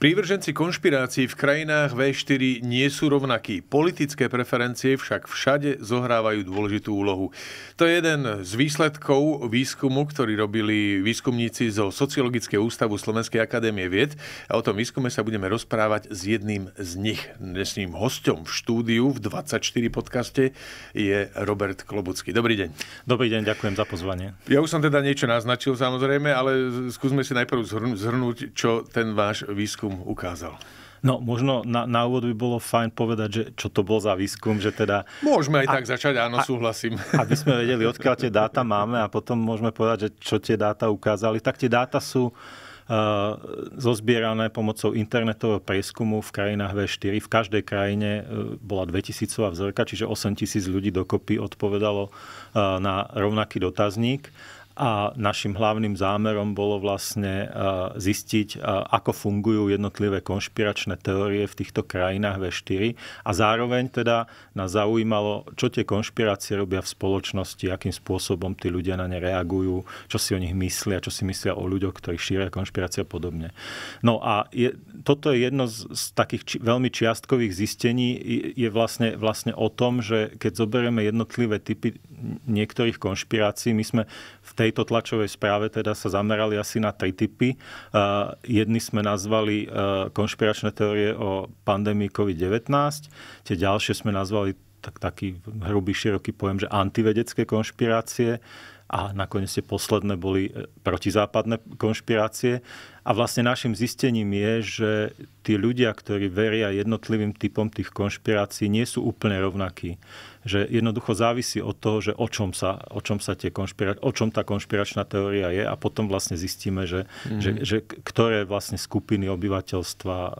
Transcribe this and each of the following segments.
Prívrženci konšpirácií v krajinách V4 nie sú rovnakí. Politické preferencie však všade zohrávajú dôležitú úlohu. To je jeden z výsledkov výskumu, ktorý robili výskumníci zo Sociologického ústavu Slovenskej akadémie vied. A o tom výskume sa budeme rozprávať s jedným z nich. Dnesným hostom v štúdiu v 24 podcaste je Robert Klobucký. Dobrý deň. Dobrý deň, ďakujem za pozvanie. Ja už som teda niečo naznačil samozrejme, ale skúsme si najprv zhrnúť, čo ten váš výskum výskum ukázal? No, možno na, na úvod by bolo fajn povedať, že čo to bol za výskum, že teda... Môžeme aj a, tak začať, áno, a, súhlasím. Aby sme vedeli, odkiaľ tie dáta máme a potom môžeme povedať, že čo tie dáta ukázali. Tak tie dáta sú uh, zozbierané pomocou internetového prieskumu v krajinách V4. V každej krajine uh, bola 2000 vzorka, čiže 8000 ľudí dokopy odpovedalo uh, na rovnaký dotazník a našim hlavným zámerom bolo vlastne e, zistiť, e, ako fungujú jednotlivé konšpiračné teórie v týchto krajinách V4 a zároveň teda nás zaujímalo, čo tie konšpirácie robia v spoločnosti, akým spôsobom tí ľudia na ne reagujú, čo si o nich myslia, čo si myslia o ľuďoch, ktorí šíria konšpirácie a podobne. No a je, toto je jedno z, z takých či, veľmi čiastkových zistení, je, je vlastne, vlastne o tom, že keď zoberieme jednotlivé typy niektorých konšpirácií, my sme v tej tejto tlačovej správe teda sa zamerali asi na tri typy. E, Jedny sme nazvali e, konšpiračné teórie o pandémii COVID-19, tie ďalšie sme nazvali tak, taký hrubý, široký pojem, že antivedecké konšpirácie a nakoniec tie posledné boli e, protizápadné konšpirácie. A vlastne našim zistením je, že tí ľudia, ktorí veria jednotlivým typom tých konšpirácií, nie sú úplne rovnakí že jednoducho závisí od toho, že o čom sa, o čom sa tie konšpira- o čom tá konšpiračná teória je a potom vlastne zistíme, že, mm. že, že ktoré vlastne skupiny obyvateľstva e,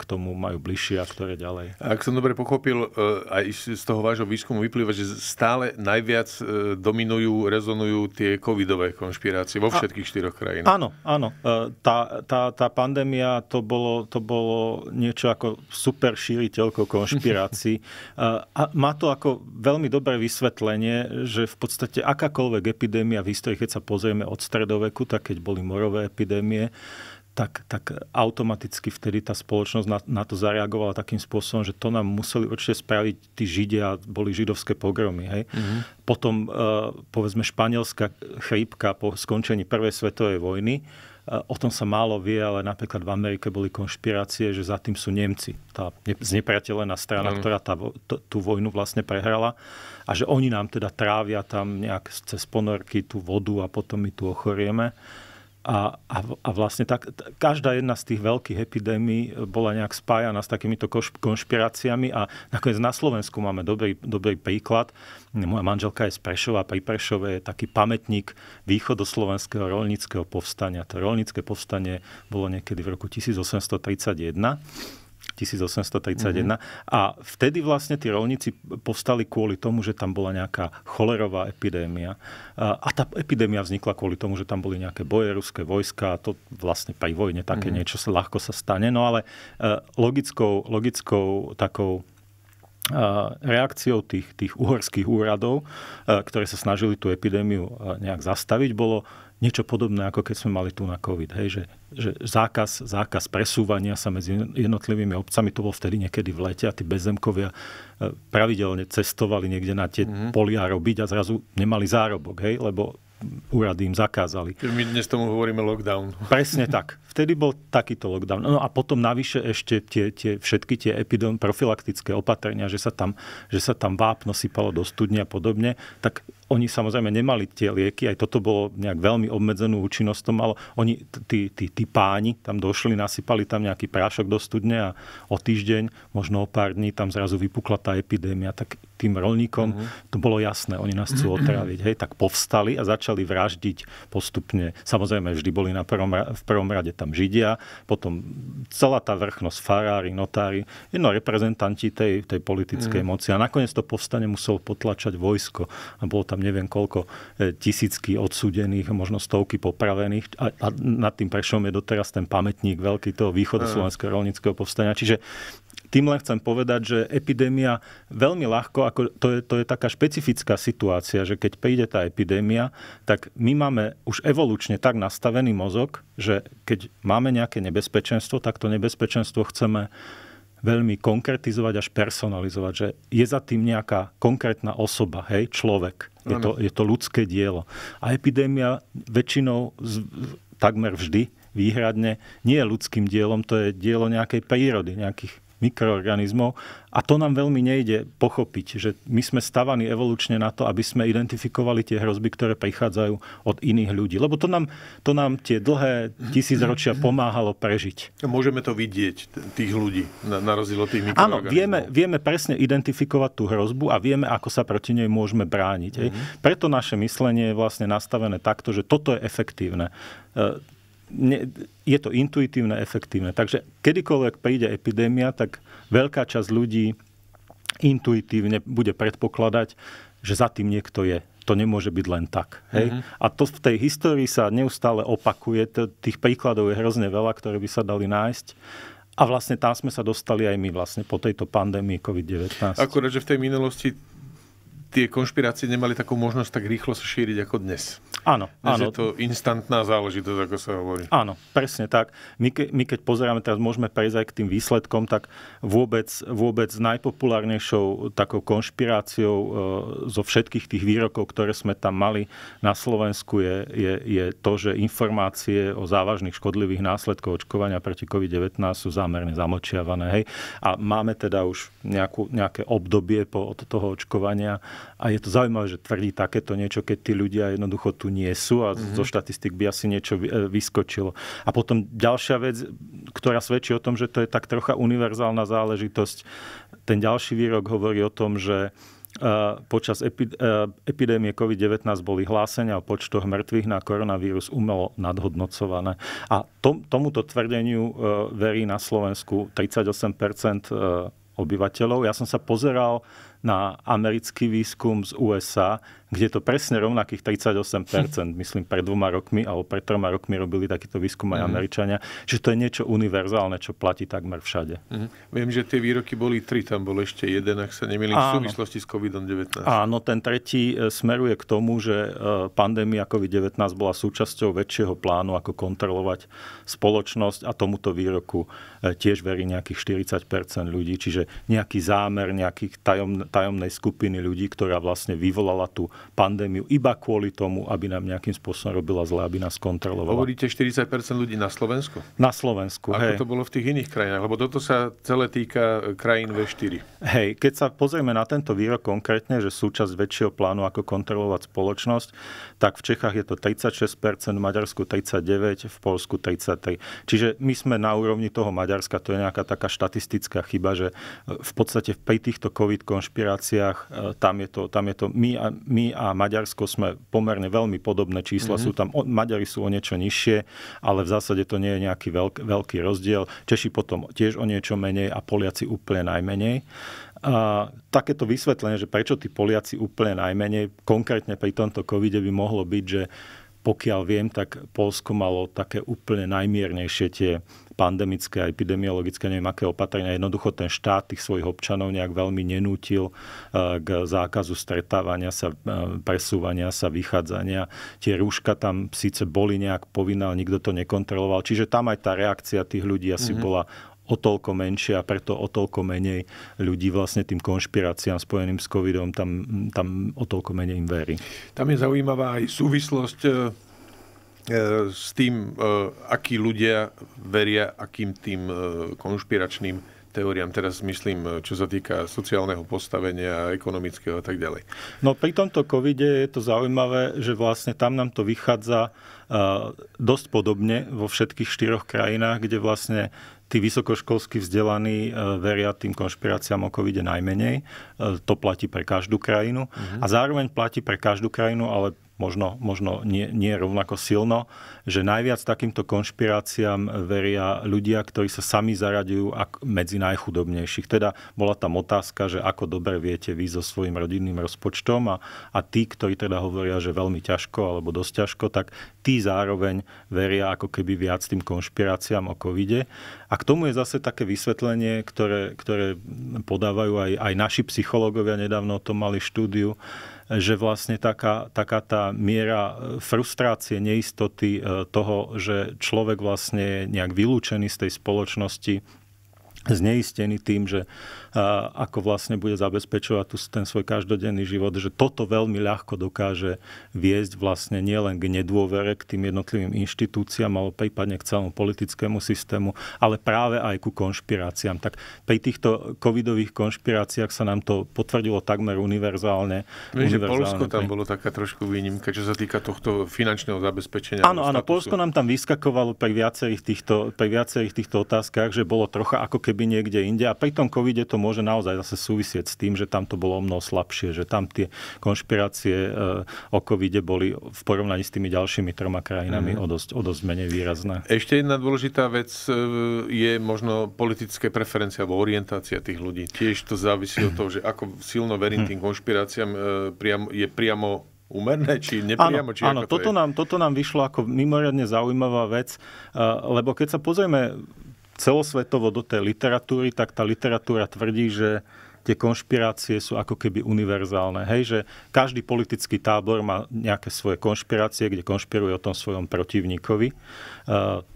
k tomu majú bližšie a ktoré ďalej. Ak som dobre pochopil, e, aj z toho vášho výskumu vyplýva, že stále najviac e, dominujú, rezonujú tie covidové konšpirácie vo všetkých a, štyroch krajinách. Áno, áno. Tá, tá, tá pandémia to bolo, to bolo niečo ako super šíriteľko konšpirácií. A má to ako veľmi dobré vysvetlenie, že v podstate akákoľvek epidémia v histórii, keď sa pozrieme od stredoveku, tak keď boli morové epidémie, tak, tak automaticky vtedy tá spoločnosť na, na to zareagovala takým spôsobom, že to nám museli určite spraviť tí Židia, boli židovské pogromy. Hej? Mm-hmm. Potom, eh, povedzme, španielská chrípka po skončení Prvej svetovej vojny, O tom sa málo vie, ale napríklad v Amerike boli konšpirácie, že za tým sú Nemci. Tá znepriateľená strana, mm. ktorá tá, tú vojnu vlastne prehrala. A že oni nám teda trávia tam nejak cez ponorky tú vodu a potom my tu ochorieme. A, a, a vlastne tak, každá jedna z tých veľkých epidémií eh, bola nejak spájana s takýmito konšpiráciami a nakoniec na Slovensku máme dobrý, dobrý príklad. Moja manželka je z Prešova, pri Prešove je taký pamätník východoslovenského rolnického povstania. To rolnické povstanie bolo niekedy v roku 1831 1831. Mm-hmm. A vtedy vlastne tí rolníci povstali kvôli tomu, že tam bola nejaká cholerová epidémia. A tá epidémia vznikla kvôli tomu, že tam boli nejaké boje, ruské vojska. A to vlastne pri vojne také mm-hmm. niečo sa ľahko sa stane. No ale e, logickou, logickou takou e, reakciou tých, tých uhorských úradov, e, ktoré sa snažili tú epidémiu nejak zastaviť, bolo niečo podobné, ako keď sme mali tu na COVID. Hej, že, že zákaz, zákaz presúvania sa medzi jednotlivými obcami, to bol vtedy niekedy v lete a tí bezemkovia e, pravidelne cestovali niekde na tie mm-hmm. polia robiť a zrazu nemali zárobok, hej, lebo úrady im zakázali. My dnes tomu hovoríme lockdown. Presne tak. Vtedy bol takýto lockdown. No a potom navyše ešte tie, tie, všetky tie epidem, profilaktické opatrenia, že sa, tam, že sa tam vápno sypalo do studne a podobne, tak oni samozrejme nemali tie lieky, aj toto bolo nejak veľmi obmedzenú účinnosť to malo. Oni, tí, tí, tí páni tam došli, nasypali tam nejaký prášok do studne a o týždeň, možno o pár dní tam zrazu vypukla tá epidémia. Tak tým rolníkom, uh-huh. to bolo jasné, oni nás chcú otraviť. Hej, tak povstali a začali vraždiť postupne. Samozrejme, vždy boli na prvom, v prvom rade tam Židia, potom celá tá vrchnosť, farári, notári, jedno reprezentanti tej, tej politickej uh-huh. moci. A nakoniec to povstanie muselo potlačať vojsko. A bolo tam neviem koľko e, tisícky odsúdených, možno stovky popravených. A, a nad tým Prešom je doteraz ten pamätník veľký toho východu uh-huh. slovenského rolníckého povstania. Čiže tým len chcem povedať, že epidémia veľmi ľahko, ako to, je, to je taká špecifická situácia, že keď príde tá epidémia, tak my máme už evolučne tak nastavený mozog, že keď máme nejaké nebezpečenstvo, tak to nebezpečenstvo chceme veľmi konkretizovať až personalizovať, že je za tým nejaká konkrétna osoba, hej, človek. Je to, je to ľudské dielo. A epidémia väčšinou, takmer vždy, výhradne, nie je ľudským dielom, to je dielo nejakej prírody, nejakých mikroorganizmov. A to nám veľmi nejde pochopiť, že my sme stavaní evolučne na to, aby sme identifikovali tie hrozby, ktoré prichádzajú od iných ľudí. Lebo to nám, to nám tie dlhé tisícročia pomáhalo prežiť. Môžeme to vidieť, tých ľudí, na, na rozdiel od tých mikroorganizmov. Áno, vieme, vieme presne identifikovať tú hrozbu a vieme, ako sa proti nej môžeme brániť. Mm-hmm. Preto naše myslenie je vlastne nastavené takto, že toto je efektívne e, ne, je to intuitívne, efektívne. Takže kedykoľvek príde epidémia, tak veľká časť ľudí intuitívne bude predpokladať, že za tým niekto je. To nemôže byť len tak. Hej? Mm-hmm. A to v tej histórii sa neustále opakuje. Tých príkladov je hrozne veľa, ktoré by sa dali nájsť. A vlastne tam sme sa dostali aj my vlastne po tejto pandémii COVID-19. Akurát, že v tej minulosti tie konšpirácie nemali takú možnosť tak rýchlo sa šíriť ako dnes. Áno, dnes áno. je to instantná záležitosť, ako sa hovorí. Áno, presne tak. My, ke, my keď pozeráme, teraz môžeme prejsť aj k tým výsledkom, tak vôbec, vôbec najpopulárnejšou takou konšpiráciou e, zo všetkých tých výrokov, ktoré sme tam mali na Slovensku, je, je, je to, že informácie o závažných škodlivých následkoch očkovania proti COVID-19 sú zámerne zamočiavané. Hej? A máme teda už nejakú, nejaké obdobie po, od toho očkovania, a je to zaujímavé, že tvrdí takéto niečo, keď tí ľudia jednoducho tu nie sú a mm-hmm. zo štatistik by asi niečo e, vyskočilo. A potom ďalšia vec, ktorá svedčí o tom, že to je tak trocha univerzálna záležitosť. Ten ďalší výrok hovorí o tom, že e, počas e, epidémie COVID-19 boli hlásenia o počtoch mŕtvych na koronavírus umelo nadhodnocované. A tom, tomuto tvrdeniu verí na Slovensku 38 obyvateľov. Ja som sa pozeral na americký výskum z USA, kde to presne rovnakých 38%, myslím, pred dvoma rokmi alebo pred troma rokmi robili takýto výskum aj mhm. Američania. Čiže to je niečo univerzálne, čo platí takmer všade. Mhm. Viem, že tie výroky boli tri, tam bol ešte jeden, ak sa nemýlim, v súvislosti s COVID-19. Áno, ten tretí e, smeruje k tomu, že e, pandémia COVID-19 bola súčasťou väčšieho plánu, ako kontrolovať spoločnosť a tomuto výroku e, tiež verí nejakých 40 ľudí, čiže nejaký zámer, nejaký tajom, tajomnej skupiny ľudí, ktorá vlastne vyvolala tú pandémiu iba kvôli tomu, aby nám nejakým spôsobom robila zle, aby nás kontrolovala. Hovoríte 40 ľudí na Slovensku? Na Slovensku, Ako hej. to bolo v tých iných krajinách? Lebo toto sa celé týka e, krajín V4. Hej, keď sa pozrieme na tento výrok konkrétne, že súčasť väčšieho plánu, ako kontrolovať spoločnosť, tak v Čechách je to 36 v Maďarsku 39, v Polsku 33. Čiže my sme na úrovni toho Maďarska, to je nejaká taká štatistická chyba, že e, v podstate pri týchto COVID konšpiráciách aspiráciách, e, tam je to, tam je to my, a, my a Maďarsko sme pomerne veľmi podobné čísla, mm-hmm. sú tam, o, Maďari sú o niečo nižšie, ale v zásade to nie je nejaký veľk, veľký rozdiel. Češi potom tiež o niečo menej a Poliaci úplne najmenej. A takéto vysvetlenie, že prečo tí Poliaci úplne najmenej, konkrétne pri tomto covide by mohlo byť, že pokiaľ viem, tak Polsko malo také úplne najmiernejšie tie pandemické a epidemiologické, neviem aké opatrenia. Jednoducho ten štát tých svojich občanov nejak veľmi nenútil eh, k zákazu stretávania sa, eh, presúvania sa, vychádzania. Tie rúška tam síce boli nejak povinné, ale nikto to nekontroloval. Čiže tam aj tá reakcia tých ľudí asi mm-hmm. bola o toľko menšie a preto o toľko menej ľudí vlastne tým konšpiráciám spojeným s covidom tam, tam o toľko menej im verí. Tam je zaujímavá aj súvislosť e, e, s tým, e, akí ľudia veria akým tým konšpiračným teóriám, teraz myslím, čo sa týka sociálneho postavenia, ekonomického a tak ďalej. No pri tomto covide je to zaujímavé, že vlastne tam nám to vychádza dosť podobne vo všetkých štyroch krajinách, kde vlastne tí vysokoškolsky vzdelaní e, veria tým konšpiráciám o covide najmenej. E, to platí pre každú krajinu. Uh-huh. A zároveň platí pre každú krajinu, ale možno, možno nie, nie rovnako silno, že najviac takýmto konšpiráciám veria ľudia, ktorí sa sami zaradujú medzi najchudobnejších. Teda bola tam otázka, že ako dobre viete vy so svojím rodinným rozpočtom a, a tí, ktorí teda hovoria, že veľmi ťažko alebo dosť ťažko, tak tí zároveň veria ako keby viac tým konšpiráciám o covide. A k tomu je zase také vysvetlenie, ktoré, ktoré podávajú aj, aj naši psychológovia, nedávno o tom mali štúdiu, že vlastne taká, taká tá miera e, frustrácie, neistoty e, toho, že človek vlastne je nejak vylúčený z tej spoločnosti, zneistený tým, že ako vlastne bude zabezpečovať tu ten svoj každodenný život, že toto veľmi ľahko dokáže viesť vlastne nielen k nedôvere k tým jednotlivým inštitúciám alebo prípadne k celému politickému systému, ale práve aj ku konšpiráciám. Tak pri týchto covidových konšpiráciách sa nám to potvrdilo takmer univerzálne. Viem, že Polsko tam bolo taká trošku výnimka, čo sa týka tohto finančného zabezpečenia. Áno, áno, Polsko nám tam vyskakovalo pri viacerých týchto, pri viacerých týchto otázkach, že bolo trocha ako keby keby niekde inde. A pri tom covide to môže naozaj zase súvisieť s tým, že tam to bolo o mnoho slabšie, že tam tie konšpirácie eh, o covide boli v porovnaní s tými ďalšími troma krajinami mm. o, dosť, o dosť menej výrazné. Ešte jedna dôležitá vec eh, je možno politické preferencie alebo orientácia tých ľudí. Tiež to závisí od toho, že ako silno verím mhm. tým konšpiráciám eh, je priamo umerné, či nepriamo? Áno, či áno to toto, je? Nám, toto nám vyšlo ako mimoriadne zaujímavá vec, lebo keď sa pozrieme celosvetovo do tej literatúry, tak tá literatúra tvrdí, že tie konšpirácie sú ako keby univerzálne. Hej, že každý politický tábor má nejaké svoje konšpirácie, kde konšpiruje o tom svojom protivníkovi. Eh,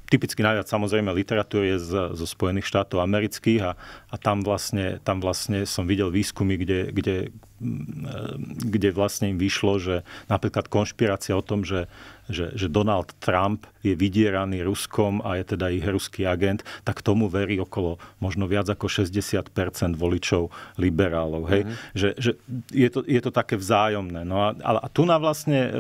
typicky najviac samozrejme literatúry je z, zo Spojených štátov amerických a, a tam, vlastne, tam vlastne som videl výskumy, kde, kde, mm, kde vlastne im vyšlo, že napríklad konšpirácia o tom, že, že, že Donald Trump je vydieraný Ruskom a je teda ich ruský agent, tak tomu verí okolo možno viac ako 60 voličov liberálov. Hej? Mm-hmm. Že, že je, to, je to také vzájomné. No a, a tu na vlastne, e,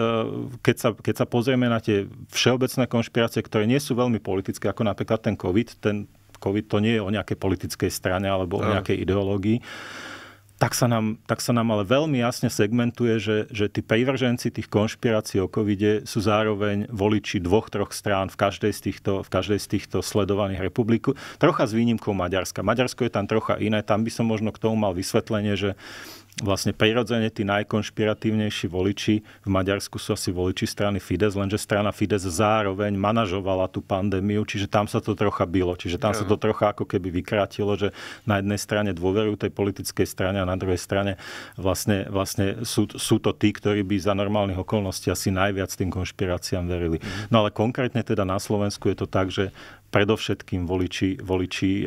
keď sa, keď sa pozrieme na tie všeobecné konšpirácie, ktoré nie sú veľmi veľmi politické, ako napríklad ten COVID. Ten COVID to nie je o nejakej politickej strane alebo o nejakej ideológii tak sa nám, tak sa nám ale veľmi jasne segmentuje, že, že tí prívrženci tých konšpirácií o covide sú zároveň voliči dvoch, troch strán v každej z týchto, v každej z týchto sledovaných republik. Trocha s výnimkou Maďarska. Maďarsko je tam trocha iné. Tam by som možno k tomu mal vysvetlenie, že vlastne prirodzene tí najkonšpiratívnejší voliči v Maďarsku sú asi voliči strany Fides, lenže strana Fides zároveň manažovala tú pandémiu, čiže tam sa to trocha bylo. Čiže tam sa to trocha ako keby vykrátilo, že na jednej strane dôverujú tej politickej strane a na druhej strane vlastne, vlastne sú, sú to tí, ktorí by za normálnych okolností asi najviac tým konšpiráciám verili. Mhm. No ale konkrétne teda na Slovensku je to tak, že predovšetkým voliči, voliči eh,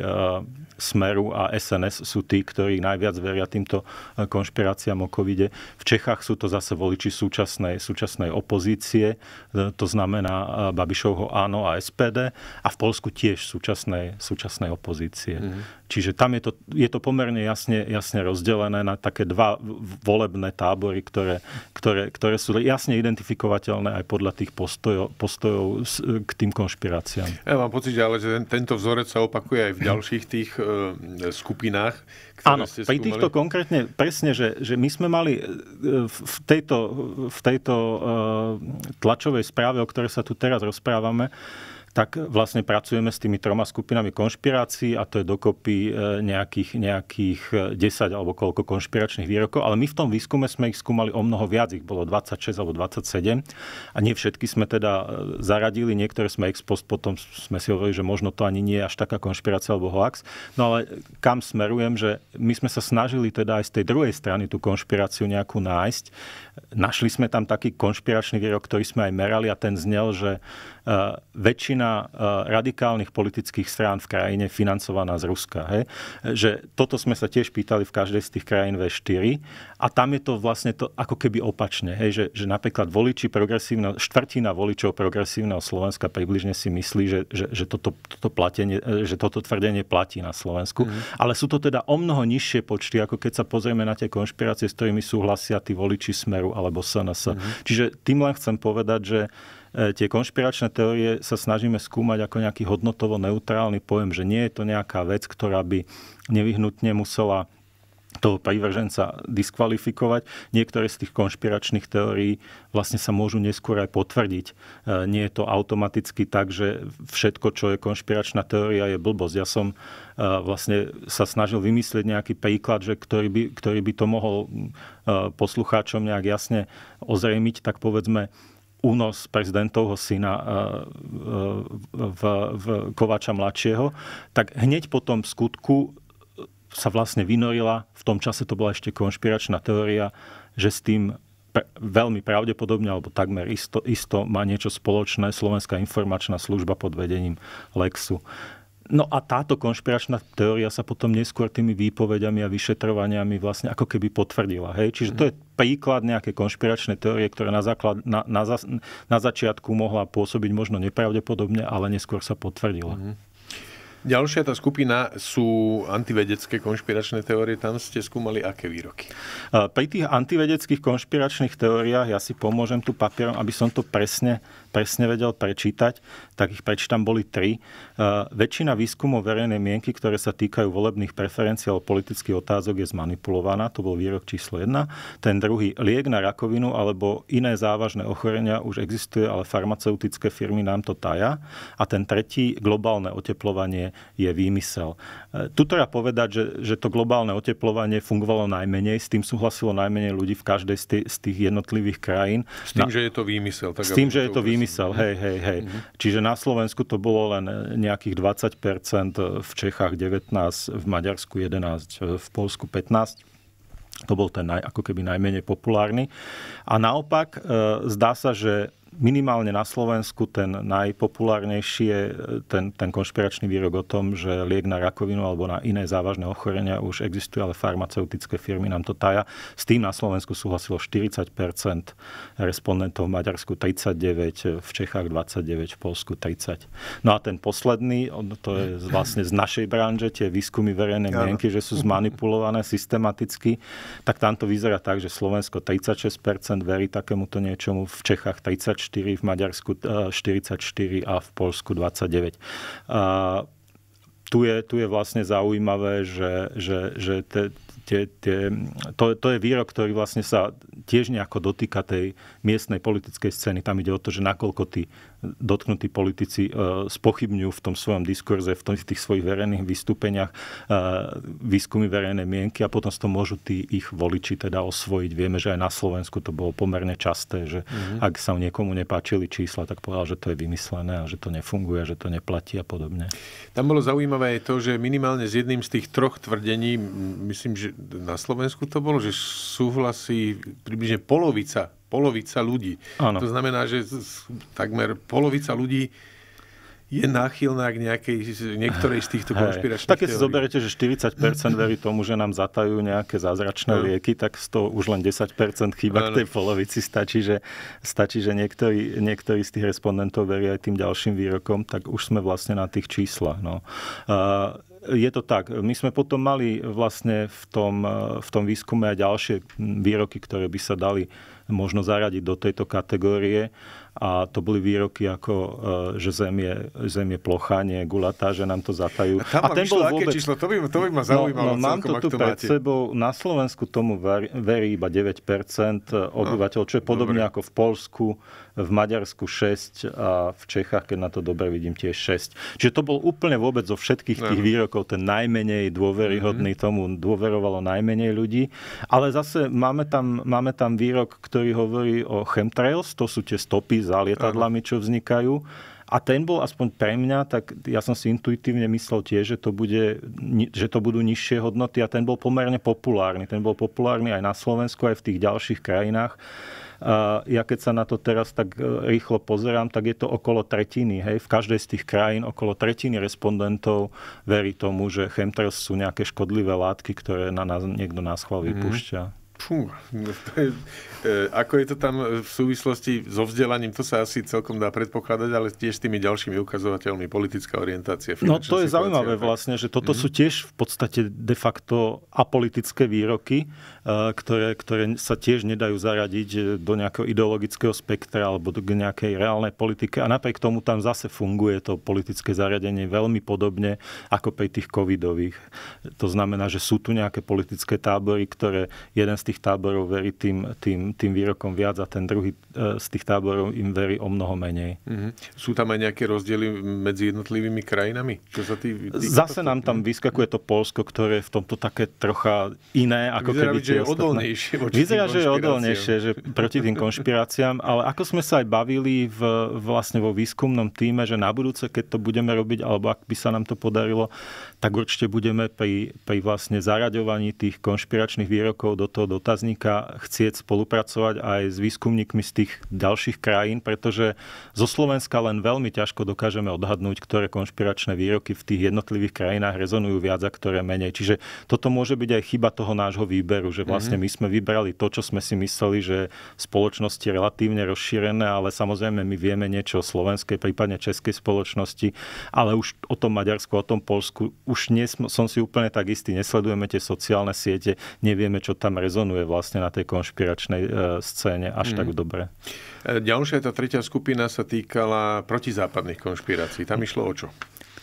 Smeru a SNS sú tí, ktorí najviac veria týmto eh, konšpiráciám o covide. V Čechách sú to zase voliči súčasnej, súčasnej opozície, eh, to znamená Babišovho áno a SPD a v Polsku tiež súčasnej, súčasnej opozície. Mm. Čiže tam je to, je to pomerne jasne, jasne rozdelené na také dva volebné tábory, ktoré, ktoré, ktoré sú jasne identifikovateľné aj podľa tých postojov, postojov k tým konšpiráciám. Ja mám pocit, ale že tento vzorec sa opakuje aj v ďalších tých e, skupinách. Áno, ste skúmali. týchto konkrétne, presne, že, že my sme mali e, v tejto, v tejto e, tlačovej správe, o ktorej sa tu teraz rozprávame, tak vlastne pracujeme s tými troma skupinami konšpirácií a to je dokopy e, nejakých, nejakých 10 e, alebo koľko konšpiračných výrokov, ale my v tom výskume sme ich skúmali o mnoho viac, ich bolo 26 alebo 27 a nie všetky sme teda e, zaradili, niektoré sme ex post, potom sme si hovorili, že možno to ani nie je až taká konšpirácia alebo hoax, no ale kam smerujem, že my sme sa snažili teda aj z tej druhej strany tú konšpiráciu nejakú nájsť. Našli sme tam taký konšpiračný výrok, ktorý sme aj merali a ten znel, že väčšina väčšina eh, radikálnych politických strán v krajine financovaná z Ruska. He? Že toto sme sa tiež pýtali v každej z tých krajín V4 a tam je to vlastne to ako keby opačne. he? Že, že napríklad voliči progresívneho, štvrtina voličov progresívneho Slovenska približne si myslí, že, že, že, toto, toto platenie, eh, že toto tvrdenie platí na Slovensku. Mm-hmm. Ale sú to teda o mnoho nižšie počty, ako keď sa pozrieme na tie konšpirácie, s ktorými súhlasia tí voliči Smeru alebo SNS. Mm-hmm. Čiže tým len chcem povedať, že E, tie konšpiračné teórie sa snažíme skúmať ako nejaký hodnotovo neutrálny pojem, že nie je to nejaká vec, ktorá by nevyhnutne musela toho prívrženca diskvalifikovať. Niektoré z tých konšpiračných teórií vlastne sa môžu neskôr aj potvrdiť. E, nie je to automaticky tak, že všetko, čo je konšpiračná teória, je blbosť. Ja som e, vlastne sa snažil vymyslieť nejaký príklad, že ktorý, by, ktorý by to mohol poslucháčom nejak jasne ozrejmiť, tak povedzme únos prezidentovho syna eh, eh, v, v Kovača mladšieho, tak hneď po tom skutku eh, sa vlastne vynorila, v tom čase to bola ešte konšpiračná teória, že s tým veľmi pravdepodobne, alebo takmer isto, isto má niečo spoločné Slovenská informačná služba pod vedením Lexu. No a táto konšpiračná teória sa potom neskôr tými výpovediami a vyšetrovaniami vlastne ako keby potvrdila. Hej? Čiže to je mhm. príklad nejaké konšpiračné teórie, ktorá na, základ, na, na, na začiatku mohla pôsobiť možno nepravdepodobne, ale neskôr sa potvrdila. Mm-hmm. Ďalšia tá skupina sú antivedecké konšpiračné teórie. Tam ste skúmali aké výroky? Pri tých antivedeckých konšpiračných teóriách ja si pomôžem tu papierom, aby som to presne presne vedel prečítať, tak ich prečítam, boli tri. E, väčšina výskumov verejnej mienky, ktoré sa týkajú volebných preferencií alebo politických otázok, je zmanipulovaná. To bol výrok číslo jedna. Ten druhý, liek na rakovinu alebo iné závažné ochorenia už existuje, ale farmaceutické firmy nám to taja. A ten tretí, globálne oteplovanie je výmysel. E, tu treba povedať, že, že to globálne oteplovanie fungovalo najmenej, s tým súhlasilo najmenej ľudí v každej z tých jednotlivých krajín. S tým, na, že je to výmysel. Tak s tým, že je to výmysel Vymysel, hej, hej, hej. Mm-hmm. Čiže na Slovensku to bolo len e, nejakých 20%, e, v Čechách 19%, v Maďarsku 11%, e, v Polsku 15%. To bol ten naj, ako keby najmenej populárny. A naopak e, zdá sa, že minimálne na Slovensku ten najpopulárnejší je e, ten, ten konšpiračný výrok o tom, že liek na rakovinu alebo na iné závažné ochorenia už existuje, ale farmaceutické firmy nám to taja. S tým na Slovensku súhlasilo 40 respondentov v Maďarsku 39, v Čechách 29, v Polsku 30. No a ten posledný, to je vlastne z našej branže, tie výskumy verejnej mienky, že sú zmanipulované systematicky, tak tam to vyzerá tak, že Slovensko 36 verí takémuto niečomu, v Čechách 30% v Maďarsku 44 e, a v Polsku 29. A tu je, tu je vlastne zaujímavé, že, že, že te, te, te, to, to je výrok, ktorý vlastne sa tiež nejako dotýka tej miestnej politickej scény. Tam ide o to, že nakoľko tí dotknutí politici e, spochybňujú v tom svojom diskurze, v tých svojich verejných vystúpeniach e, výskumy verejnej mienky a potom toho môžu tí ich voliči teda osvojiť. Vieme, že aj na Slovensku to bolo pomerne časté, že mm-hmm. ak sa niekomu nepáčili čísla, tak povedal, že to je vymyslené a že to nefunguje, že to neplatí a podobne. Tam bolo zaujímavé aj to, že minimálne s jedným z tých troch tvrdení, myslím, že na Slovensku to bolo, že súhlasí približne polovica polovica ľudí. Ano. To znamená, že takmer polovica ľudí je náchylná k nejakej, niektorej z týchto konšpiračných Tak keď si zoberiete, že 40% verí tomu, že nám zatajú nejaké zázračné no. lieky, tak z toho už len 10% chýba no, no. k tej polovici. Stačí, že, stačí, že niektorí, niektorí z tých respondentov verí aj tým ďalším výrokom, tak už sme vlastne na tých číslach. No. Uh, je to tak. My sme potom mali vlastne v tom, eh, v tom výskume aj ďalšie výroky, ktoré by sa dali možno zaradiť do tejto kategórie a to boli výroky ako, e, že zem je, zem je plochá, nie gulatá, že nám to zatajú. A, a ten bol vôbec... číslo? To by, to by ma no, zaujímalo. No, no, mám celkom, to tu pred sebou. Na Slovensku tomu verí, verí iba 9% e, no, obyvateľov, čo je no, podobne dobre. ako v Polsku, v Maďarsku 6 a v Čechách, keď na to dobre vidím, tiež 6. Čiže to bol úplne vôbec zo všetkých tých výrokov ten najmenej dôveryhodný, mhm. tomu dôverovalo najmenej ľudí. Ale zase máme tam, máme tam výrok, ktorý hovorí o chemtrails, to sú tie stopy z za lietadlami, čo vznikajú. A ten bol aspoň pre mňa, tak ja som si intuitívne myslel tiež, že to, bude, že to budú nižšie hodnoty a ten bol pomerne populárny. Ten bol populárny aj na Slovensku, aj v tých ďalších krajinách. A ja keď sa na to teraz tak e, rýchlo pozerám, tak je to okolo tretiny. Hej? V každej z tých krajín okolo tretiny respondentov verí tomu, že chemtrails sú nejaké škodlivé látky, ktoré na nás, niekto nás chval mhm. vypúšťa. Mm. Pú, no, to je, e, ako je to tam v súvislosti so vzdelaním, to sa asi celkom dá predpokladať, ale tiež s tými ďalšími ukazovateľmi, politická orientácia. No to je zaujímavé tak. vlastne, že toto mm-hmm. sú tiež v podstate de facto apolitické výroky, e, ktoré, ktoré sa tiež nedajú zaradiť e, do nejakého ideologického spektra alebo do nejakej reálnej politike. A napriek tomu tam zase funguje to politické zaradenie veľmi podobne ako pri tých covidových. To znamená, že sú tu nejaké politické tábory, ktoré jeden z tých táborov verí tým, tým, tým výrokom viac a ten druhý e, z tých táborov im verí o mnoho menej. Mm-hmm. Sú tam aj nejaké rozdiely medzi jednotlivými krajinami? Čo sa tý, tý, Zase nám tam mhm. vyskakuje to Polsko, ktoré je v tomto také trocha iné. Ako Vyzerá, keby že je odolnejšie. Vyzerá, že je odolnejšie že proti tým konšpiráciám, ale ako sme sa aj bavili v, vlastne vo výskumnom týme, že na budúce, keď to budeme robiť, alebo ak by sa nám to podarilo, tak určite budeme pri, pri vlastne zaraďovaní tých konšpiračných výrokov do toho dotazníka chcieť spolupracovať aj s výskumníkmi z tých ďalších krajín, pretože zo Slovenska len veľmi ťažko dokážeme odhadnúť, ktoré konšpiračné výroky v tých jednotlivých krajinách rezonujú viac a ktoré menej. Čiže toto môže byť aj chyba toho nášho výberu, že vlastne mhm. my sme vybrali to, čo sme si mysleli, že v spoločnosti je relatívne rozšírené, ale samozrejme my vieme niečo o slovenskej, prípadne českej spoločnosti, ale už o tom Maďarsku, o tom Polsku už nie som si úplne tak istý, nesledujeme tie sociálne siete, nevieme, čo tam rezonuje vlastne na tej konšpiračnej e, scéne až mm. tak dobre. E, ďalšia, tá tretia skupina sa týkala protizápadných konšpirácií. Tam išlo o čo?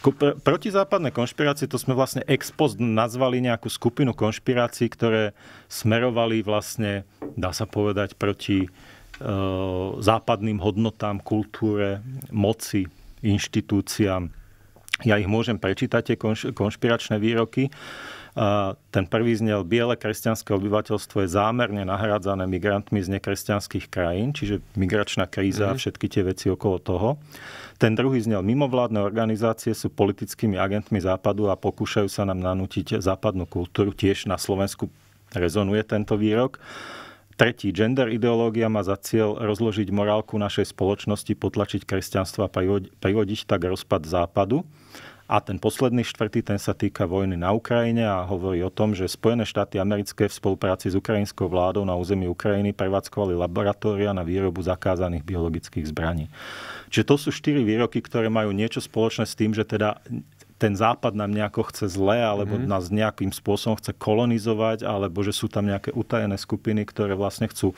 Pr- protizápadné konšpirácie, to sme vlastne ex post nazvali nejakú skupinu konšpirácií, ktoré smerovali vlastne, dá sa povedať, proti e, západným hodnotám, kultúre, moci, inštitúciám ja ich môžem prečítať, tie konšpiračné výroky. Ten prvý znel, biele kresťanské obyvateľstvo je zámerne nahradzané migrantmi z nekresťanských krajín, čiže migračná kríza a mhm. všetky tie veci okolo toho. Ten druhý znel, mimovládne organizácie sú politickými agentmi Západu a pokúšajú sa nám nanútiť západnú kultúru. Tiež na Slovensku rezonuje tento výrok. Tretí, gender ideológia má za cieľ rozložiť morálku našej spoločnosti, potlačiť kresťanstvo a privodiť tak rozpad západu. A ten posledný štvrtý, ten sa týka vojny na Ukrajine a hovorí o tom, že Spojené štáty americké v spolupráci s ukrajinskou vládou na území Ukrajiny prevádzkovali laboratória na výrobu zakázaných biologických zbraní. Čiže to sú štyri výroky, ktoré majú niečo spoločné s tým, že teda ten západ nám nejako chce zle, alebo mm-hmm. nás nejakým spôsobom chce kolonizovať, alebo že sú tam nejaké utajené skupiny, ktoré vlastne chcú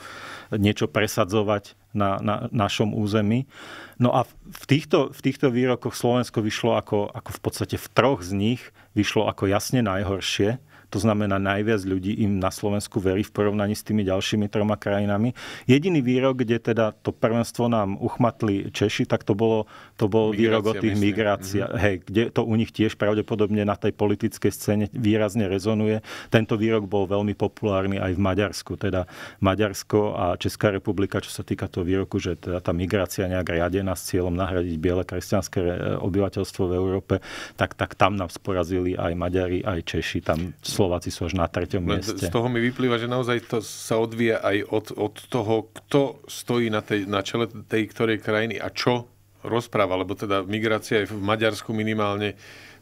niečo presadzovať na, na našom území. No a v týchto, v týchto výrokoch Slovensko vyšlo ako, ako v podstate v troch z nich vyšlo ako jasne najhoršie. To znamená, najviac ľudí im na Slovensku verí v porovnaní s tými ďalšími troma krajinami. Jediný výrok, kde teda to prvenstvo nám uchmatli Češi, tak to bolo, to bol Migrácia, výrok o tých migráciách. Mm-hmm. Hej, kde to u nich tiež pravdepodobne na tej politickej scéne výrazne rezonuje. Tento výrok bol veľmi populárny aj v Maďarsku. Teda Maďarsko a Česká republika, čo sa týka toho výroku, že teda tá migrácia nejak riadená s cieľom nahradiť biele kresťanské e, obyvateľstvo v Európe, tak, tak tam nám sporazili aj Maďari, aj Češi. Tam Slováci sú až na treťom mieste. Z toho mi vyplýva, že naozaj to sa odvíja aj od, od toho, kto stojí na, tej, na čele tej ktorej krajiny a čo rozpráva, lebo teda migrácia je v Maďarsku minimálne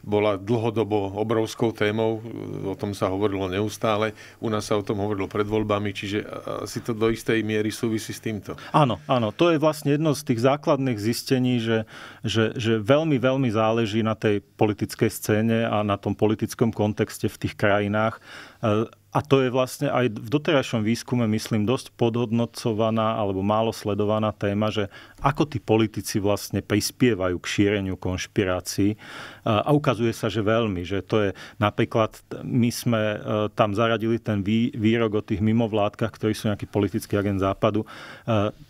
bola dlhodobo obrovskou témou, o tom sa hovorilo neustále, u nás sa o tom hovorilo pred voľbami, čiže si to do istej miery súvisí s týmto. Áno, áno, to je vlastne jedno z tých základných zistení, že, že, že veľmi, veľmi záleží na tej politickej scéne a na tom politickom kontexte v tých krajinách e, a to je vlastne aj v doterajšom výskume, myslím, dosť podhodnocovaná alebo málo sledovaná téma, že ako tí politici vlastne prispievajú k šíreniu konšpirácií. A ukazuje sa, že veľmi, že to je napríklad, my sme e, tam zaradili ten výrok o tých mimovládkach, ktorí sú nejaký politický agent západu. E,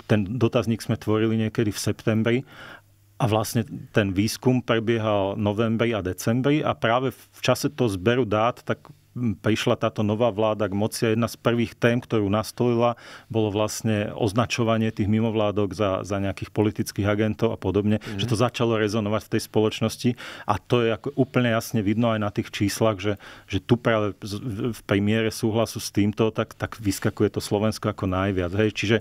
ten dotazník sme tvorili niekedy v septembri a vlastne ten výskum prebiehal novembri a decembri a práve v čase toho zberu dát, tak prišla táto nová vláda k moci a jedna z prvých tém, ktorú nastolila, bolo vlastne označovanie tých mimovládok za, za nejakých politických agentov a podobne, mm. že to začalo rezonovať v tej spoločnosti a to je ako úplne jasne vidno aj na tých číslach, že, že tu práve v premiére súhlasu s týmto, tak, tak vyskakuje to Slovensko ako najviac. Hej. Čiže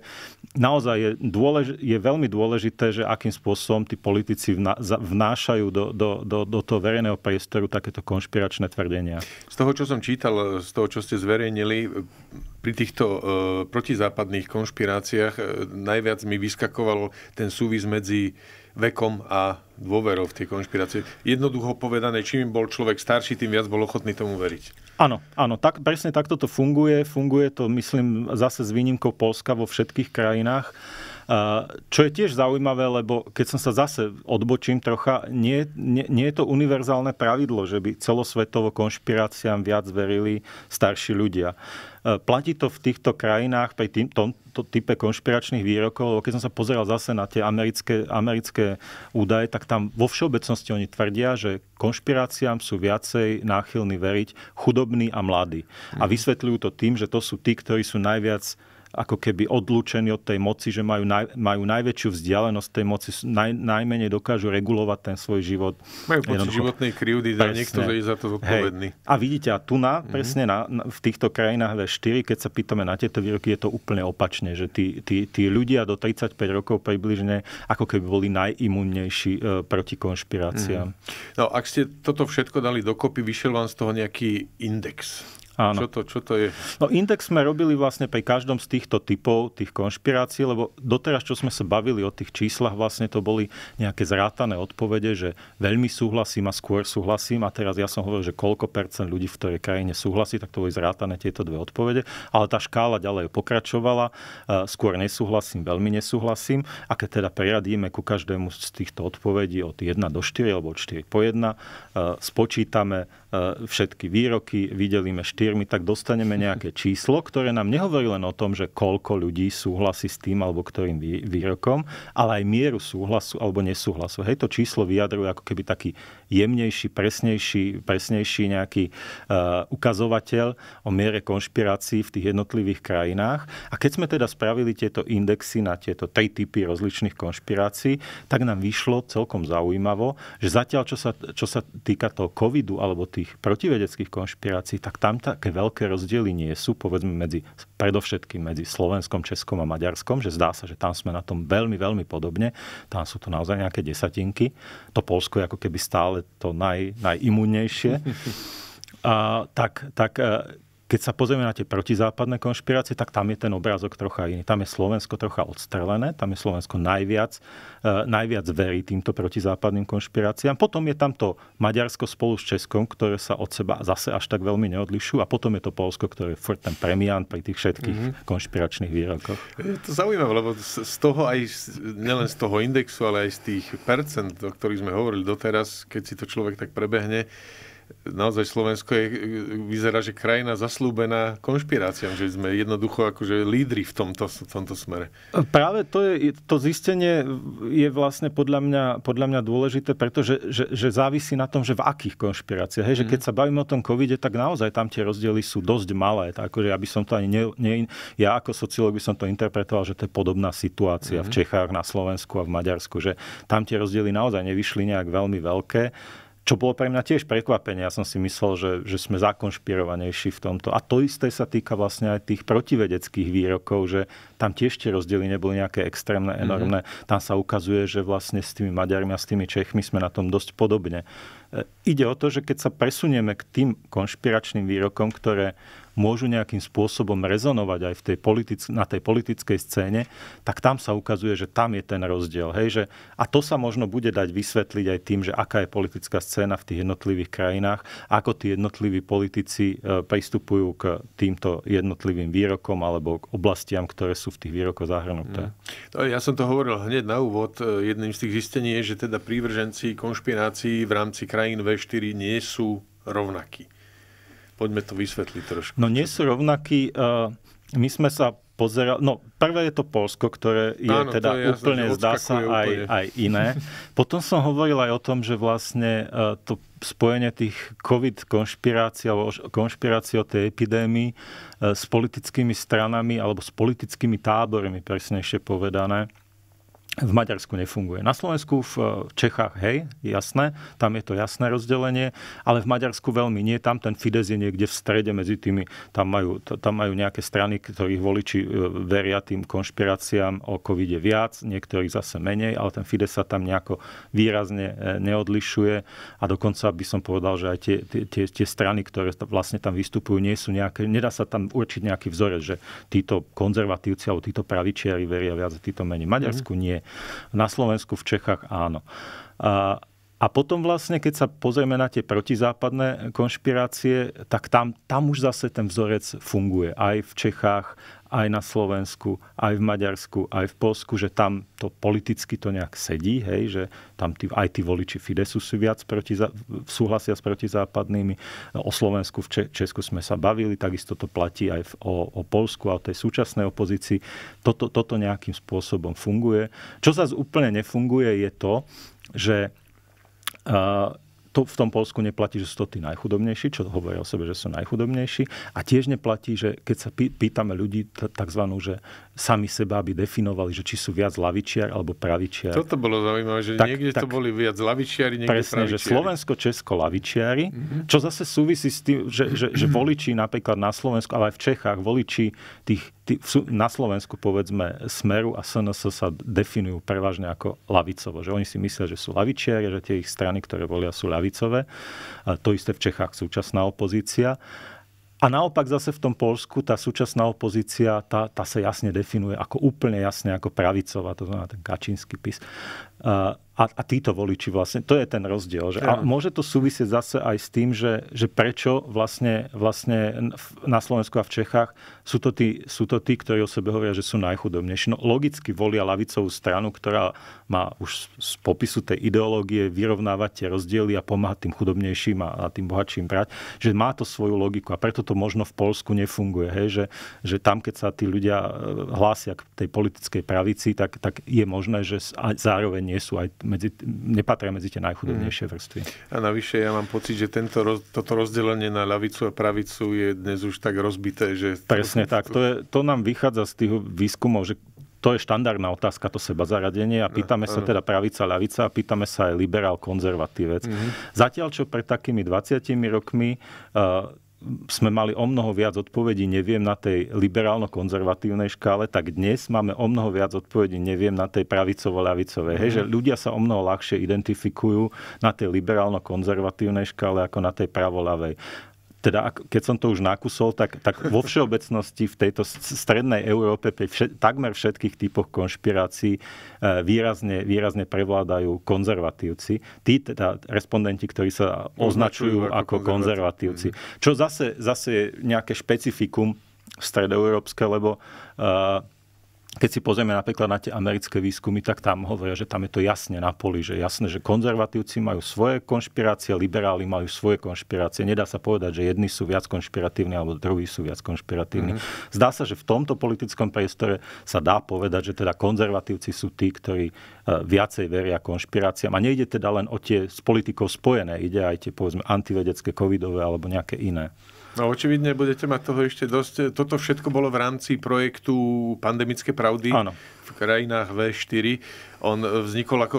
naozaj je, dôlež, je veľmi dôležité, že akým spôsobom tí politici vnášajú do, do, do, do toho verejného priestoru takéto konšpiračné tvrdenia. Z toho, čo som čítal z toho, čo ste zverejnili, pri týchto e, protizápadných konšpiráciách e, najviac mi vyskakovalo ten súvis medzi vekom a dôverou v tie konšpirácie. Jednoducho povedané, čím bol človek starší, tým viac bol ochotný tomu veriť. Áno, áno, tak, presne takto to funguje. Funguje to, myslím, zase s výnimkou Polska vo všetkých krajinách. Eh, čo je tiež zaujímavé, lebo keď som sa zase odbočím trocha, nie, nie, nie je to univerzálne pravidlo, že by celosvetovo konšpiráciám viac verili starší ľudia. Eh, platí to v týchto krajinách pri tým, tomto type konšpiračných výrokov, lebo keď som sa pozeral zase na tie americké, americké údaje, tak tam vo všeobecnosti oni tvrdia, že konšpiráciám sú viacej náchylní veriť chudobní a mladí. A mhm. vysvetľujú to tým, že to sú tí, ktorí sú najviac ako keby odlúčení od tej moci, že majú, naj, majú najväčšiu vzdialenosť tej moci, naj, najmenej dokážu regulovať ten svoj život. Majú pocit životnej krivdy, že teda niekto je za to zodpovedný. Hej. A vidíte, a tu na, mm-hmm. presne na, na, v týchto krajinách V4, keď sa pýtame na tieto výroky, je to úplne opačne, že tí, tí, tí ľudia do 35 rokov približne ako keby boli najimunnejší e, proti konšpiráciám. Mm-hmm. No, ak ste toto všetko dali dokopy, vyšiel vám z toho nejaký index. Áno. Čo to, čo to je? No index sme robili vlastne pri každom z týchto typov, tých konšpirácií, lebo doteraz, čo sme sa bavili o tých číslach, vlastne to boli nejaké zrátané odpovede, že veľmi súhlasím a skôr súhlasím a teraz ja som hovoril, že koľko percent ľudí v ktorej krajine súhlasí, tak to boli zrátané tieto dve odpovede, ale tá škála ďalej pokračovala, e, skôr nesúhlasím, veľmi nesúhlasím a keď teda preradíme ku každému z týchto odpovedí od 1 do 4 alebo od 4 po 1, e, spočítame E, všetky výroky, vydelíme štyrmi, tak dostaneme nejaké číslo, ktoré nám nehovorí len o tom, že koľko ľudí súhlasí s tým alebo ktorým výrokom, ale aj mieru súhlasu alebo nesúhlasu. Hej, to číslo vyjadruje ako keby taký jemnejší, presnejší, presnejší nejaký uh, ukazovateľ o miere konšpirácií v tých jednotlivých krajinách. A keď sme teda spravili tieto indexy na tieto tri typy rozličných konšpirácií, tak nám vyšlo celkom zaujímavo, že zatiaľ, čo sa, čo sa týka toho covidu alebo tých tých protivedeckých konšpirácií, tak tam také veľké rozdiely nie sú, povedzme medzi, predovšetkým medzi Slovenskom, Českom a Maďarskom, že zdá sa, že tam sme na tom veľmi, veľmi podobne. Tam sú to naozaj nejaké desatinky. To Polsko je ako keby stále to naj, najimunnejšie. A, tak, tak e, keď sa pozrieme na tie protizápadné konšpirácie, tak tam je ten obrázok trocha iný. Tam je Slovensko trocha odstrelené, tam je Slovensko najviac, e, najviac verí týmto protizápadným konšpiráciám. Potom je tam to Maďarsko spolu s Českom, ktoré sa od seba zase až tak veľmi neodlišujú a potom je to Polsko, ktoré je furt ten premián pri tých všetkých mm-hmm. konšpiračných výrokoch. Je to zaujímavé, lebo z toho aj, nielen z toho indexu, ale aj z tých percent, o ktorých sme hovorili doteraz, keď si to človek tak prebehne, naozaj Slovensko je, vyzerá, že krajina zaslúbená konšpiráciám, že sme jednoducho akože lídri v tomto, v tomto smere. Práve to, je, to zistenie je vlastne podľa mňa, podľa mňa dôležité, pretože že, že závisí na tom, že v akých konšpiráciách. Hej, že keď mhm. sa bavíme o tom covide, tak naozaj tam tie rozdiely sú dosť malé. Tak, akože ja by som to ani ne, ne, ja ako sociológ by som to interpretoval, že to je podobná situácia mm-hmm. v mhm. Čechách, na Slovensku a v Maďarsku, že tam tie rozdiely naozaj nevyšli nejak veľmi veľké. Čo bolo pre mňa tiež prekvapenie. Ja som si myslel, že, že sme zakonšpirovanejší v tomto. A to isté sa týka vlastne aj tých protivedeckých výrokov, že tam tiež tie rozdiely neboli nejaké extrémne, mhm. enormné. Mm-hmm. Tam sa ukazuje, že vlastne s tými Maďarmi a s tými Čechmi sme na tom dosť podobne. E, ide o to, že keď sa presunieme k tým konšpiračným výrokom, ktoré môžu nejakým spôsobom rezonovať aj v tej politick- na tej politickej scéne, tak tam sa ukazuje, že tam je ten rozdiel. Hej, že, a to sa možno bude dať vysvetliť aj tým, že aká je politická scéna v tých jednotlivých krajinách, ako tí jednotliví politici e, pristupujú k týmto jednotlivým výrokom alebo k oblastiam, ktoré sú v tých výrokoch zahrnuté. Mm. Ja som to hovoril hneď na úvod. E, jedným z tých zistení je, že teda prívrženci konšpirácií v rámci krajín V4 nie sú rovnakí. Poďme to vysvetliť trošku. No nie sú rovnakí. Uh, my sme sa pozerali, no prvé je to Polsko, ktoré je Áno, teda je úplne, jasné, zdá sa, úplne. aj, aj iné. Potom som hovoril aj o tom, že vlastne uh, to spojenie tých COVID konšpirácií alebo konšpirácií o tej epidémii uh, s politickými stranami alebo s politickými tábormi, presnejšie povedané, v Maďarsku nefunguje. Na Slovensku, v Čechách, hej, jasné, tam je to jasné rozdelenie, ale v Maďarsku veľmi nie, tam ten Fides je niekde v strede medzi tými, tam majú, tam majú nejaké strany, ktorých voliči e, veria tým konšpiráciám o covid viac, niektorých zase menej, ale ten Fides sa tam nejako výrazne e, neodlišuje a dokonca by som povedal, že aj tie, tie, tie strany, ktoré vlastne tam vystupujú, nie sú nejaké, nedá sa tam určiť nejaký vzorec, že títo konzervatívci alebo títo pravičiari veria viac títo menej. Maďarsku nie. Na Slovensku, v Čechách áno. A a potom vlastne, keď sa pozrieme na tie protizápadné konšpirácie, tak tam, tam už zase ten vzorec funguje. Aj v Čechách, aj na Slovensku, aj v Maďarsku, aj v Polsku, že tam to politicky to nejak sedí, hej, že tam tí, aj tí voliči Fidesu sú viac proti, súhlasia s protizápadnými. O Slovensku, v Česku sme sa bavili, takisto to platí aj v, o, o Polsku a o tej súčasnej opozícii. Toto, toto nejakým spôsobom funguje. Čo zase úplne nefunguje je to, že a to v tom Polsku neplatí, že sú to tí najchudobnejší, čo hovoria o sebe, že sú najchudobnejší. A tiež neplatí, že keď sa pýtame ľudí tzv. že sami seba aby definovali, že či sú viac lavičiar alebo pravičiar. Toto bolo zaujímavé, že tak, niekde tak, to boli viac lavičiari, niekde Presne, pravičiari. že Slovensko, Česko, lavičiari, mm-hmm. čo zase súvisí s tým, že, že, že voliči napríklad na Slovensku, ale aj v Čechách, voliči tých na Slovensku, povedzme, Smeru a SNS sa definujú prevažne ako lavicovo. Že oni si myslia, že sú lavičiari, že tie ich strany, ktoré volia, sú lavicové, To isté v Čechách súčasná opozícia. A naopak zase v tom Polsku tá súčasná opozícia, tá, tá sa jasne definuje ako úplne jasne ako pravicová, to znamená ten kačínsky pis a, a títo voliči vlastne, to je ten rozdiel. Že? A môže to súvisieť zase aj s tým, že, že prečo vlastne, vlastne na Slovensku a v Čechách sú to, tí, sú to tí, ktorí o sebe hovoria, že sú najchudobnejší. No, logicky volia lavicovú stranu, ktorá má už z popisu tej ideológie vyrovnávať tie rozdiely a pomáhať tým chudobnejším a, a tým bohatším brať. Že má to svoju logiku a preto to možno v Polsku nefunguje. Hej? Že, že tam, keď sa tí ľudia eh, hlásia k tej politickej pravici, tak, tak je možné, že zároveň nie sú aj medzi, nepatria medzi tie najchudobnejšie mhm. vrstvy. A navyše ja mám pocit, že tento, toto rozdelenie na ľavicu a pravicu je dnes už tak rozbité, že... Presne tak. To, je, to nám vychádza z tých výskumov, že to je štandardná otázka, to seba zaradenie a pýtame sa teda pravica, ľavica a pýtame sa aj liberál, konzervatívec. Mm-hmm. Zatiaľ, čo pred takými 20 rokmi uh, sme mali o mnoho viac odpovedí neviem na tej liberálno-konzervatívnej škále, tak dnes máme o mnoho viac odpovedí neviem na tej pravicovo-ľavicovej. Hej, že mhm. ľudia sa o mnoho ľahšie identifikujú na tej liberálno-konzervatívnej škále ako na tej pravolavej teda keď som to už nakusol, tak, tak vo všeobecnosti v tejto strednej Európe pri všet, takmer všetkých typoch konšpirácií e, výrazne, výrazne prevládajú konzervatívci. Tí teda respondenti, ktorí sa označujú, označujú ako, ako konzervatívci. konzervatívci. Mhm. Čo zase, zase je nejaké špecifikum stredoeurópske, lebo uh, keď si pozrieme napríklad na tie americké výskumy, tak tam hovoria, že tam je to jasne na poli, že jasne, že konzervatívci majú svoje konšpirácie, liberáli majú svoje konšpirácie. Nedá sa povedať, že jedni sú viac konšpiratívni alebo druhí sú viac konšpiratívni. Mm-hmm. Zdá sa, že v tomto politickom priestore sa dá povedať, že teda konzervatívci sú tí, ktorí e, viacej veria konšpiráciám. A nejde teda len o tie s politikou spojené, ide aj tie povedzme antivedecké, covidové alebo nejaké iné. No očividne budete mať toho ešte dosť. Toto všetko bolo v rámci projektu Pandemické pravdy Áno. v krajinách V4. On vznikol, ako,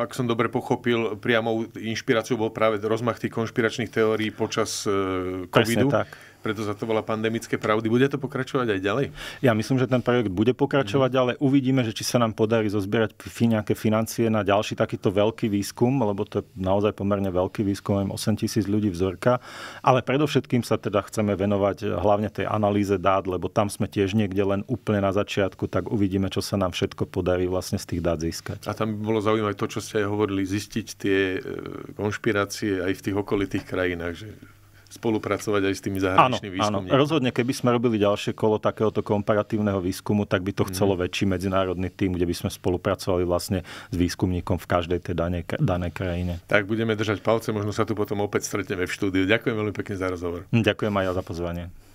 ak som dobre pochopil, priamou inšpiráciou bol práve rozmach tých konšpiračných teórií počas eh, covidu. Presne tak preto za to bola pandemické pravdy. Bude to pokračovať aj ďalej? Ja myslím, že ten projekt bude pokračovať, mm. ale uvidíme, že či sa nám podarí zozbierať nejaké financie na ďalší takýto veľký výskum, lebo to je naozaj pomerne veľký výskum, 8 tisíc ľudí vzorka. Ale predovšetkým sa teda chceme venovať eh, hlavne tej analýze dát, lebo tam sme tiež niekde len úplne na začiatku, tak uvidíme, čo sa nám všetko podarí vlastne z tých dát získať. A tam by bolo zaujímavé to, čo ste aj hovorili, zistiť tie eh, konšpirácie aj v tých okolitých krajinách, že spolupracovať aj s tými zahraničnými výskumníkmi. Áno, rozhodne, keby sme robili ďalšie kolo takéhoto komparatívneho výskumu, tak by to mhm. chcelo mm. väčší medzinárodný tým, kde by sme spolupracovali vlastne s výskumníkom v každej tej danej, danej krajine. Tak budeme držať palce, možno sa tu potom opäť stretneme v štúdiu. Ďakujem veľmi pekne za rozhovor. Hm, ďakujem aj ja za pozvanie.